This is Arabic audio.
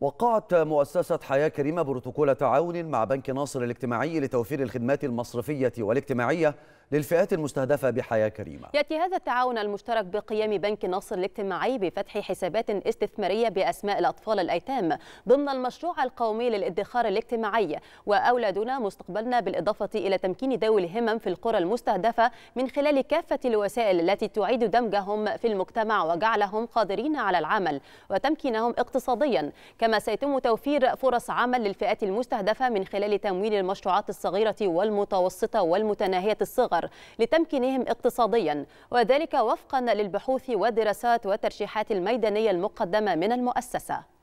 وقعت مؤسسة حياة كريمة بروتوكول تعاون مع بنك ناصر الاجتماعي لتوفير الخدمات المصرفية والاجتماعية للفئات المستهدفة بحياة كريمة يأتي هذا التعاون المشترك بقيام بنك ناصر الاجتماعي بفتح حسابات استثمارية بأسماء الأطفال الأيتام ضمن المشروع القومي للادخار الاجتماعي وأولادنا مستقبلنا بالإضافة إلى تمكين ذوي الهمم في القرى المستهدفة من خلال كافة الوسائل التي تعيد دمجهم في المجتمع وجعلهم قادرين على العمل وتمكينهم اقتصاديا كما كما سيتم توفير فرص عمل للفئات المستهدفة من خلال تمويل المشروعات الصغيرة والمتوسطة والمتناهية الصغر لتمكينهم اقتصاديا وذلك وفقا للبحوث والدراسات والترشيحات الميدانية المقدمة من المؤسسة